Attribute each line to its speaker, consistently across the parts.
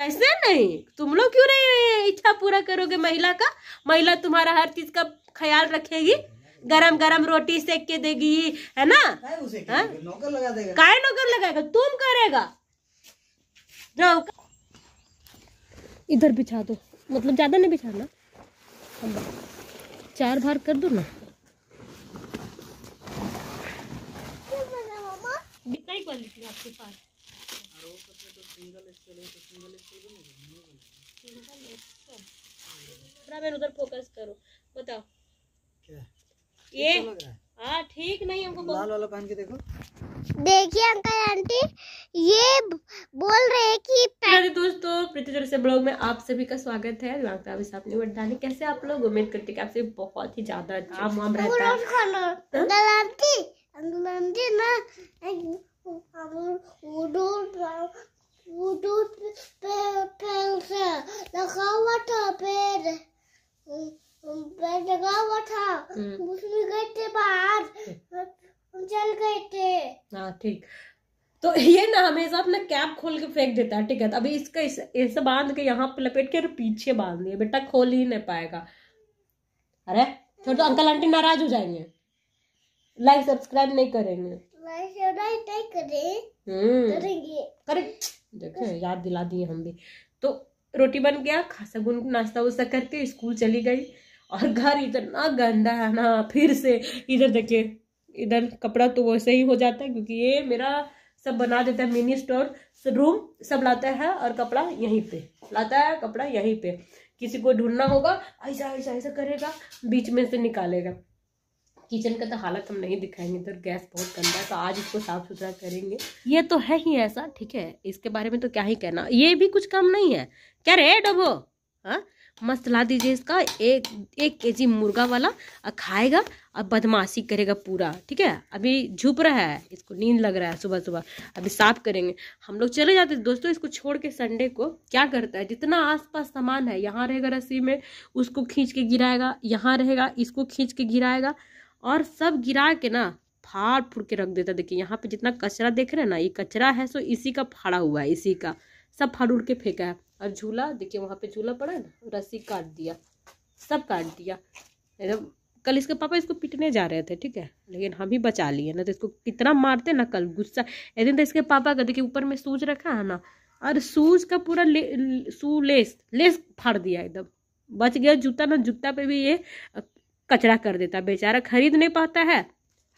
Speaker 1: कैसे नहीं तुम लोग क्यों नहीं इच्छा पूरा करोगे महिला का महिला तुम्हारा हर चीज का ख्याल रखेगी गरम गरम रोटी सेक के देगी है ना हाँ? नौकर लगा देगा काय नौकर लगाएगा तुम करेगा इधर बिछा दो मतलब ज्यादा नहीं बिछाना चार बार कर दो ना क्वालिटी आपके पास वो सब तो सिंगल स्केल है तो सिंगल स्केल भी नहीं बनाएंगे सिंगल स्केल थोड़ा मैं उधर फोकस करो बताओ क्या ये हाँ ठीक नहीं हमको लाल वाला पहन के देखो देखिए अंकल आंटी ये बोल रहे हैं कि प्यारे दोस्तों पृथ्वी से ब्लॉग में आप सभी का स्वागत है अभी साहब ने वरदानी कैसे आप लोग उम्मीद करते कि आपसे बहुत ही ज्यादा अच्छा वाम रहता है हाँ? अंकल आंटी अंकल आंटी ना ठीक तो ये ना हमेशा अपना कैप खोल के फेंक देता है ठीक है अभी इसका इस ऐसे बांध के यहाँ पे लपेट के और पीछे बांध लिया बेटा खोल ही नहीं पाएगा अरे फिर तो अंकल आंटी नाराज हो जाएंगे लाइक सब्सक्राइब नहीं करेंगे अरे हम्म। देखे याद दिला दिए हम भी तो रोटी बन गया खासा गुन नाश्ता वास्ता करके स्कूल चली गई और घर इतना गंदा है ना फिर से इधर देखिए इधर कपड़ा तो वैसे ही हो जाता है क्योंकि ये मेरा सब बना देता है मिनी स्टोर रूम सब लाता है और कपड़ा यहीं पे लाता है कपड़ा यहीं पे किसी को ढूंढना होगा ऐसा ऐसा ऐसा करेगा बीच में से निकालेगा किचन का तो हालत हम नहीं दिखाएंगे तो गैस बहुत गंदा है तो आज इसको साफ सुथरा करेंगे ये तो है ही ऐसा ठीक है इसके बारे में तो क्या ही कहना ये भी कुछ काम नहीं है क्या रे डबो हाँ मस्त ला दीजिए इसका एक एक के जी मुर्गा वाला और खाएगा और बदमाशी करेगा पूरा ठीक है अभी झुप रहा है इसको नींद लग रहा है सुबह सुबह अभी साफ करेंगे हम लोग चले जाते दोस्तों इसको छोड़ के संडे को क्या करता है जितना आसपास सामान है यहाँ रहेगा रस्सी में उसको खींच के गिराएगा यहाँ रहेगा इसको खींच के गिराएगा और सब गिरा के ना फाड़ फूड़ के रख देता देखिए यहाँ पे जितना कचरा देख रहे हैं ना ये कचरा है सो इसी का फाड़ा हुआ है इसी का सब फाड़ उड़ के फेंका है और झूला देखिए वहाँ पे झूला पड़ा ना रस्सी काट दिया सब काट दिया एकदम कल इसके पापा इसको पिटने जा रहे थे ठीक है लेकिन हम ही बचा लिए ना तो इसको कितना मारते ना कल गुस्सा एक दिन तो इसके पापा का देखिए ऊपर में सूज रखा है ना और सूज का पूरा ले, सू लेस लेस फाड़ दिया एकदम बच गया जूता ना जूता पे भी ये कचरा कर देता बेचारा खरीद नहीं पाता है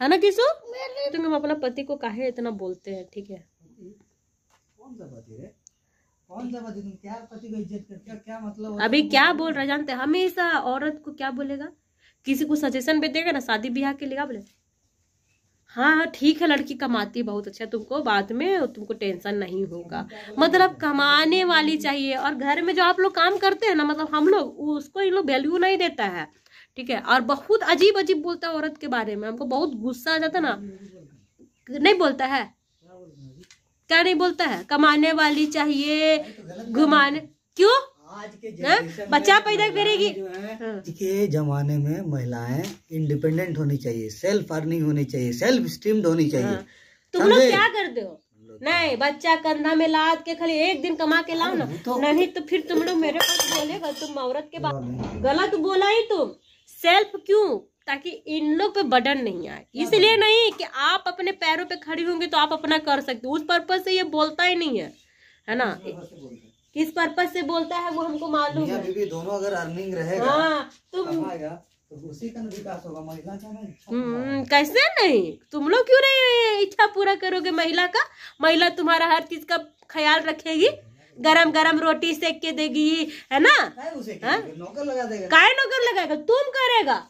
Speaker 1: है ना किसो तो तुम अपना पति को काहे इतना बोलते हैं ठीक है मतलब अभी क्या बोल रहा जानते हमेशा औरत को क्या बोलेगा किसी को सजेशन भी देगा ना शादी ब्याह के लिए बोले हाँ हाँ ठीक है लड़की कमाती बहुत अच्छा तुमको बाद में तुमको टेंशन नहीं होगा मतलब कमाने वाली चाहिए और घर में जो आप लोग काम करते हैं ना मतलब हम लोग उसको इन लोग वैल्यू नहीं देता है ठीक है और बहुत अजीब अजीब बोलता है औरत के बारे में हमको बहुत गुस्सा आ जाता ना नहीं बोलता है क्या नहीं बोलता है कमाने वाली चाहिए घुमाने क्यों बच्चा पैदा करेगी आज हाँ। के जमाने में महिलाएं इंडिपेंडेंट होनी चाहिए सेल्फ अर्निंग होनी चाहिए सेल्फ स्टीम्ड होनी हाँ। चाहिए तुम लोग क्या कर दो नहीं बच्चा कंधा में लाद के खाली एक दिन कमा के लाओ ना हाँ, तो, नहीं तो फिर तुम लोग मेरे पास बोलेगा तुम औरत के बात गलत बोला ही तुम सेल्फ क्यों ताकि इन लोग पे बर्डन नहीं आए इसलिए नहीं कि आप अपने पैरों पे खड़ी होंगे तो आप अपना कर सकते उस पर्पज से ये बोलता ही नहीं है है ना किस पर्पज से बोलता है वो हमको मालूम है बीबी दोनों अगर अर्निंग रहेगा हाँ, तो, तो उसी का विकास होगा महिला नहीं हम्म, कैसे नहीं तुम लोग क्यों नहीं इच्छा पूरा करोगे महिला का महिला तुम्हारा हर चीज का ख्याल रखेगी गरम गरम रोटी सेक के देगी है ना उसे हाँ? नौकर लगा देगा काय नौकर लगाएगा तुम करेगा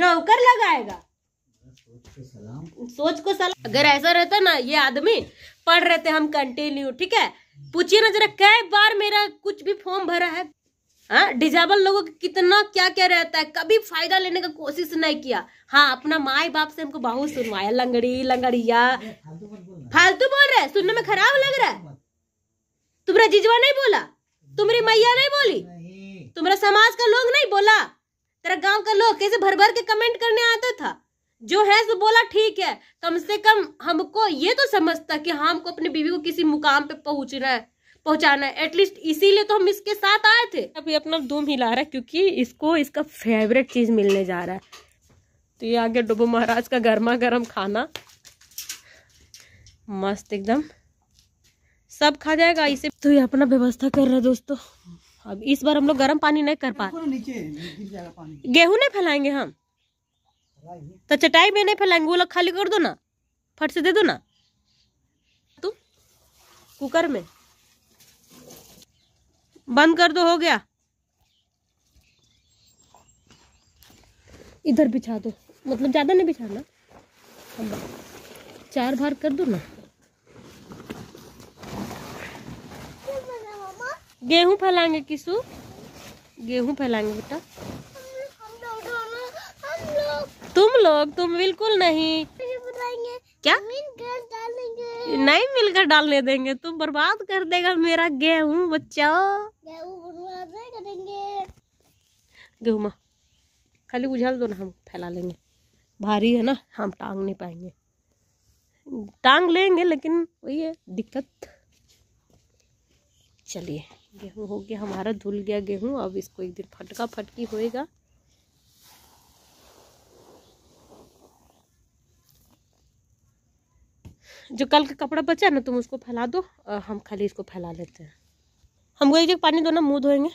Speaker 1: नौकर लगाएगा सोच को सलाम अगर ऐसा रहता ना ये आदमी पढ़ रहे थे हम कंटिन्यू ठीक है पूछिए ना जरा कई बार मेरा कुछ भी फॉर्म भरा है डिजेबल हाँ, लोगों का कितना क्या क्या रहता है कभी फायदा लेने का कोशिश नहीं किया हाँ अपना माए बाप से हमको बहुत सुनवाया लंगड़ी लंगड़िया फालतू बोल रहे सुनने में खराब लग रहा है तुम्हारा जिजवा नहीं बोला तुम्हारी मैया नहीं बोली तुम्हारा समाज का लोग नहीं बोला तेरा गांव का लोग कैसे भर भर के कमेंट करने आता था जो है सो बोला ठीक है कम से कम हमको ये तो समझता कि हाँ हमको अपनी बीवी को किसी मुकाम पे पहुंचना है पहुंचाना है एटलीस्ट इसीलिए तो हम इसके साथ आए थे अभी अपना धूम हिला रहा है क्योंकि इसको इसका फेवरेट चीज मिलने जा रहा है तो ये आगे डुबो महाराज का गर्मा गर्म खाना मस्त एकदम सब खा जाएगा इसे तो ये अपना व्यवस्था कर रहा है दोस्तों अब इस बार हम लोग गर्म पानी नहीं कर पा गेहूँ नहीं फैलाएंगे हम तो चटाई में नहीं फैलाएंगे वो लोग खाली कर दो ना फट से दे दो ना तुम कुकर में बंद कर दो हो गया इधर बिछा दो मतलब ज़्यादा नहीं बिछाना चार बार कर दो ना गेहूं फैलाएंगे किसु गेहूं फैलाएंगे बेटा तुम लोग तुम बिल्कुल नहीं क्या मिलकर नहीं मिलकर डालने देंगे तुम बर्बाद कर देगा मेरा गेहूं बच्चा गेहूं खाली उझल दो ना हम फैला लेंगे भारी है ना हम टांग नहीं पाएंगे टांग लेंगे लेकिन वही है दिक्कत चलिए गेहूँ हो गया हमारा धुल गया गेहूँ अब इसको एक दिन फटका फटकी होएगा जो कल का कपड़ा बचा ना तुम उसको फैला दो हम खाली इसको फैला लेते हैं हम वही जगह पानी दो ना मुँह धोएंगे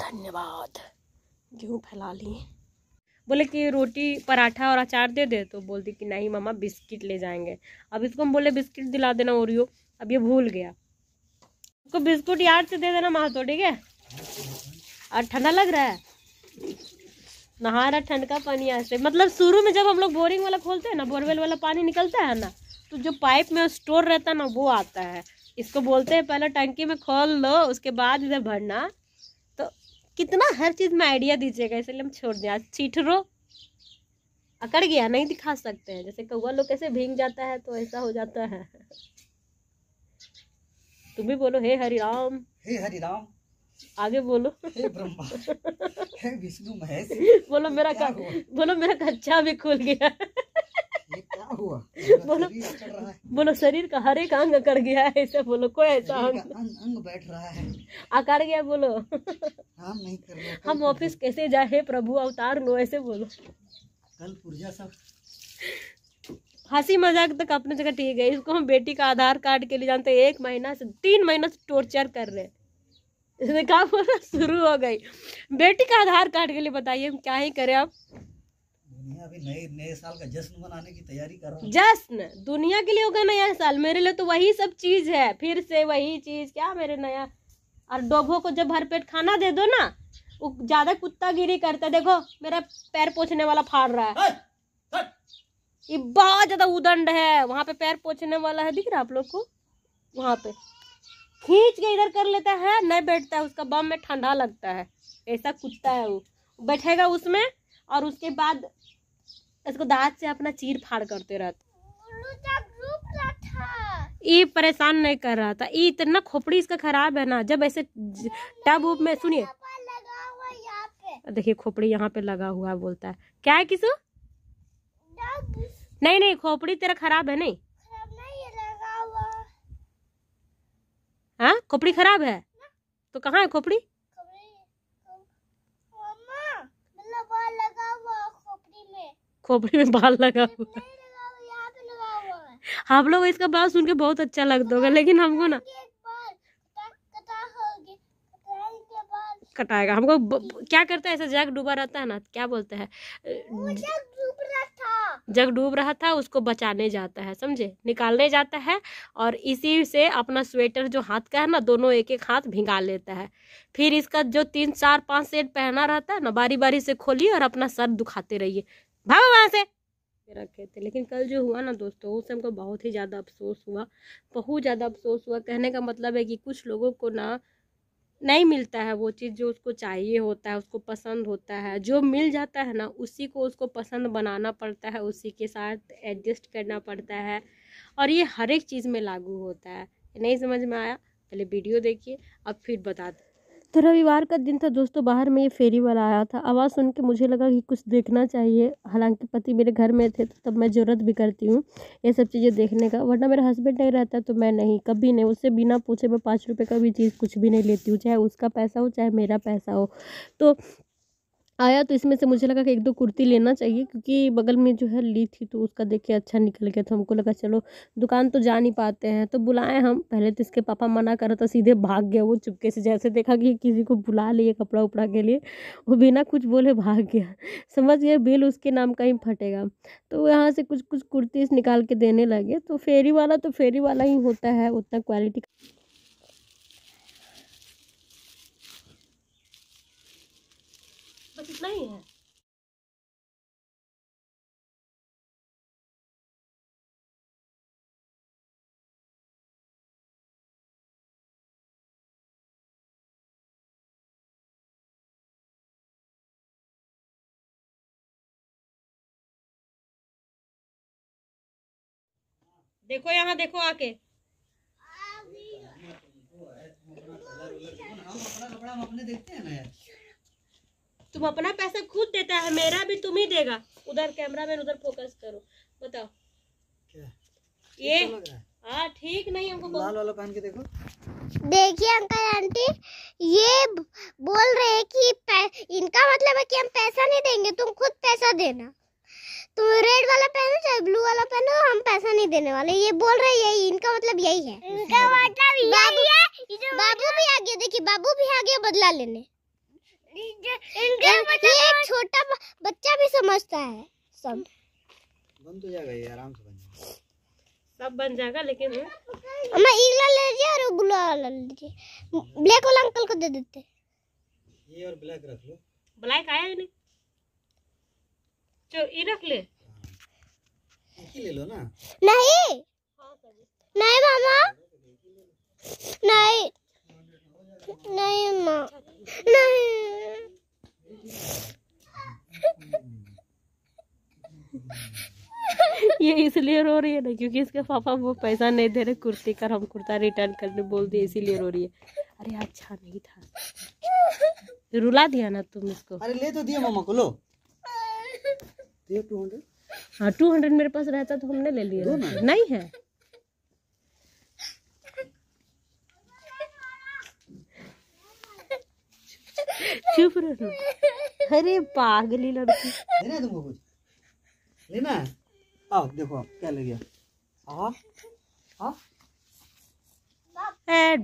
Speaker 1: धन्यवाद गेहूँ फैला लिए बोले कि रोटी पराठा और अचार दे दे तो बोलती कि नहीं मामा बिस्किट ले जाएंगे अब इसको हम बोले बिस्किट दिला देना ओरियो अब ये भूल गया उसको बिस्कुट यार से दे देना तो ठीक है और ठंडा लग रहा है नहा रहा ठंड का पानी यहाँ मतलब शुरू में जब हम लोग बोरिंग वाला खोलते हैं ना बोरवेल वाला पानी निकलता है ना तो जो पाइप में स्टोर रहता है ना वो आता है इसको बोलते हैं पहले टंकी में खोल लो उसके बाद इधर भरना कितना हर चीज़ में आइडिया दीजिएगा इसलिए हम छोड़ दें आज चीठरो अकड़ गया नहीं दिखा सकते हैं जैसे कौआ लोग कैसे भींग जाता है तो ऐसा हो जाता है तुम भी बोलो हे हरि राम हे हरि राम आगे बोलो हे ब्रह्मा हे विष्णु महेश बोलो मेरा बोलो मेरा कच्चा भी खुल गया बोलो बोलो शरीर का हर एक अंग कर गया है ऐसा बोलो कोई ऐसा अंग अंग बैठ रहा है अकड़ गया बोलो काम नहीं कर रहा हम ऑफिस कैसे जाए प्रभु अवतार लो ऐसे बोलो कल पुर्जा सब हंसी मजाक तक तो अपने जगह ठीक है इसको हम बेटी का आधार कार्ड के लिए जानते हैं एक महीना से तीन महीना से टॉर्चर कर रहे हैं इसने कहा बोला शुरू हो गई बेटी का आधार कार्ड के लिए बताइए हम क्या ही करें अब जश्न दुनिया के लिए होगा नया साल मेरे लिए तो वही सब चीज है फिर से वही चीज क्या मेरे नया और डोगो को जब भर पेट खाना दे दो ना ज्यादा कुत्ता गिरी करता देखो मेरा पैर पोछने वाला फाड़ रहा है ये बहुत ज्यादा उदंड है वहाँ पे पैर पोछने वाला है दिख रहा आप लोग को वहाँ पे खींच के इधर कर लेता है नहीं बैठता है उसका बम में ठंडा लगता है ऐसा कुत्ता है वो बैठेगा उसमें और उसके बाद इसको दांत से अपना चीर फाड़ करते रहते ये परेशान नहीं कर रहा था ये इतना खोपड़ी इसका खराब है ना जब ऐसे टब उब में सुनिए देखिए खोपड़ी यहाँ पे लगा हुआ बोलता है क्या है किसु नहीं नहीं खोपड़ी तेरा खराब है नहीं हाँ? खोपड़ी खराब है तो कहाँ है खोपड़ी खोपड़ी में बाल लगा हुआ आप लोग इसका बात सुन के बहुत अच्छा लगता तो होगा लेकिन हमको ना कटाएगा हमको क्या करता है ऐसा जग डूबा रहता है ना क्या बोलते हैं जग डूब रहा था उसको बचाने जाता है समझे निकालने जाता है और इसी से अपना स्वेटर जो हाथ का है ना दोनों एक एक हाथ भिंगा लेता है फिर इसका जो तीन चार पाँच सेट पहना रहता है ना बारी बारी से खोलिए और अपना सर दुखाते रहिए भागो वहाँ से रखे थे लेकिन कल जो हुआ ना दोस्तों उस हमको बहुत ही ज़्यादा अफसोस हुआ बहुत ज़्यादा अफसोस हुआ कहने का मतलब है कि कुछ लोगों को ना नहीं मिलता है वो चीज़ जो उसको चाहिए होता है उसको पसंद होता है जो मिल जाता है ना उसी को उसको पसंद बनाना पड़ता है उसी के साथ एडजस्ट करना पड़ता है और ये हर एक चीज़ में लागू होता है नहीं समझ में आया पहले वीडियो देखिए अब फिर दें तो रविवार का दिन था दोस्तों बाहर में ये फेरी वाला आया था आवाज़ सुन के मुझे लगा कि कुछ देखना चाहिए हालांकि पति मेरे घर में थे तो तब मैं ज़रूरत भी करती हूँ ये सब चीज़ें देखने का वरना मेरा हस्बैंड नहीं रहता तो मैं नहीं कभी नहीं उससे बिना पूछे मैं पाँच रुपये का भी चीज़ कुछ भी नहीं लेती हूँ चाहे उसका पैसा हो चाहे मेरा पैसा हो तो आया तो इसमें से मुझे लगा कि एक दो कुर्ती लेना चाहिए क्योंकि बगल में जो है ली थी तो उसका देख के अच्छा निकल गया तो हमको लगा चलो दुकान तो जा नहीं पाते हैं तो बुलाए हम पहले तो इसके पापा मना करा था सीधे भाग गया वो चुपके से जैसे देखा कि किसी को बुला लिए कपड़ा उपड़ा के लिए वो बिना कुछ बोले भाग गया समझ गया बिल उसके नाम का ही फटेगा तो यहाँ से कुछ कुछ कुर्तीस निकाल के देने लगे तो फेरी वाला तो फेरी वाला ही होता है उतना क्वालिटी नहीं है देखो यहाँ देखो आके कपड़ा हम अपने देखते हैं ना यार तुम अपना पैसा खुद देता है मेरा भी तुम ही देगा उधर कैमरा मैन उधर फोकस करो बताओ ये हाँ ठीक नहीं हमको लाल वाला पहन के देखो देखिए अंकल आंटी ये बोल रहे हैं कि इनका मतलब है कि हम पैसा नहीं देंगे तुम खुद पैसा देना तुम रेड वाला पहनो चाहे ब्लू वाला पहनो हम पैसा नहीं देने वाले ये बोल रहे यही इनका मतलब यही है इनका मतलब यही है बाबू भी आ गया देखिए बाबू भी आ गया बदला लेने इनके इनका एक छोटा बच्चा भी समझता है सब बन तो जाएगा ये आराम से बन सब बन जाएगा लेकिन मैं इला ले लीजिए और ब्लू वाला ले लीजिए ब्लैक वाला अंकल को दे देते ये और ब्लैक रख लो ब्लैक आया ही नहीं चलो ये रख ले हाँ। ले लो ना नहीं हाँ, नहीं मामा नहीं नहीं माँ नहीं ये इसलिए रो रही है ना क्योंकि इसके पापा वो पैसा नहीं दे रहे कुर्ती कर हम कुर्ता रिटर्न करने बोल दिए इसीलिए रो रही है अरे अच्छा नहीं था रुला दिया ना तुम इसको अरे ले तो दिया मामा को लो टू हंड्रेड हाँ टू हंड्रेड हाँ, मेरे पास रहता तो हमने ले लिया नहीं है चुप रहो अरे पागली लड़की लेना तुमको कुछ लेना है आओ देखो क्या ले गया आ आ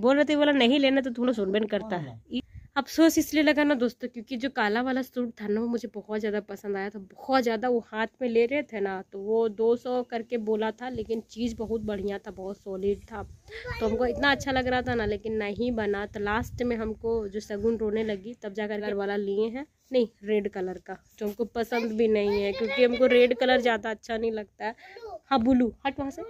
Speaker 1: बोल रहे थे बोला नहीं लेना तो तुम लोग सुनबेन करता है हाँ। अफसोस इसलिए लगा ना दोस्तों क्योंकि जो काला वाला सूट था ना वो मुझे बहुत ज़्यादा पसंद आया था बहुत ज़्यादा वो हाथ में ले रहे थे ना तो वो 200 करके बोला था लेकिन चीज़ बहुत बढ़िया था बहुत सॉलिड था तो हमको इतना अच्छा लग रहा था ना लेकिन नहीं बना तो लास्ट में हमको जो शगुन रोने लगी तब जाकर घर वाला लिए हैं नहीं रेड कलर का जो हमको पसंद भी नहीं है क्योंकि हमको रेड कलर ज़्यादा अच्छा नहीं लगता है हाँ ब्लू हट वहाँ से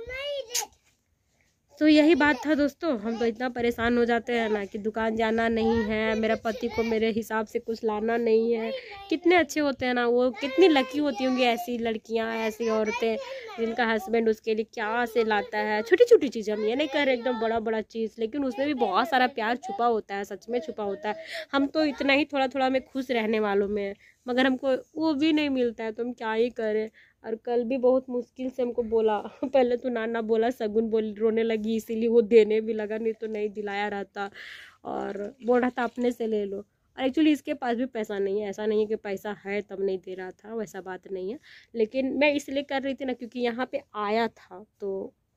Speaker 1: तो यही बात था दोस्तों हम तो इतना परेशान हो जाते हैं ना कि दुकान जाना नहीं है मेरा पति को मेरे हिसाब से कुछ लाना नहीं है कितने अच्छे होते हैं ना वो कितनी लकी होती होंगी ऐसी लड़कियां ऐसी औरतें जिनका हस्बैंड उसके लिए क्या से लाता है छोटी छोटी चीज़ हम ये नहीं कह रहे एकदम बड़ा बड़ा चीज़ लेकिन उसमें भी बहुत सारा प्यार छुपा होता है सच में छुपा होता है हम तो इतना ही थोड़ा थोड़ा में खुश रहने वालों में मगर हमको वो भी नहीं मिलता है तो हम क्या ही करें और कल भी बहुत मुश्किल से हमको बोला पहले तो नाना बोला सगुन बोल रोने लगी इसीलिए वो देने भी लगा नहीं तो नहीं दिलाया रहता और बोल रहा था अपने से ले लो और एक्चुअली इसके पास भी पैसा नहीं है ऐसा नहीं है कि पैसा है तब नहीं दे रहा था वैसा बात नहीं है लेकिन मैं इसलिए कर रही थी ना क्योंकि यहाँ पे आया था तो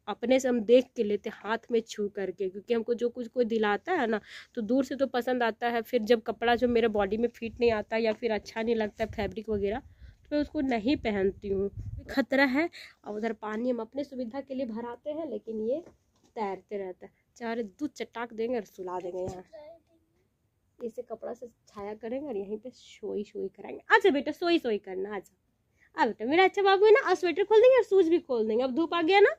Speaker 1: अपने से हम देख के लेते हाथ में छू करके क्योंकि हमको जो कुछ कोई दिलाता है ना तो दूर से तो पसंद आता है फिर जब कपड़ा जो मेरे बॉडी में फिट नहीं आता या फिर अच्छा नहीं लगता फैब्रिक वगैरह तो मैं उसको नहीं पहनती हूँ खतरा है और उधर पानी हम अपने सुविधा के लिए भराते हैं लेकिन ये तैरते रहता है चारे दूध चटाक देंगे और सुला देंगे यहाँ इसे कपड़ा से छाया करेंगे और यहीं पे सोई सोई कराएंगे अच्छा बेटा सोई सोई करना अच्छा अब बेटा मेरा अच्छा बाबू है ना स्वेटर खोल देंगे और सूज भी खोल देंगे अब धूप आ गया ना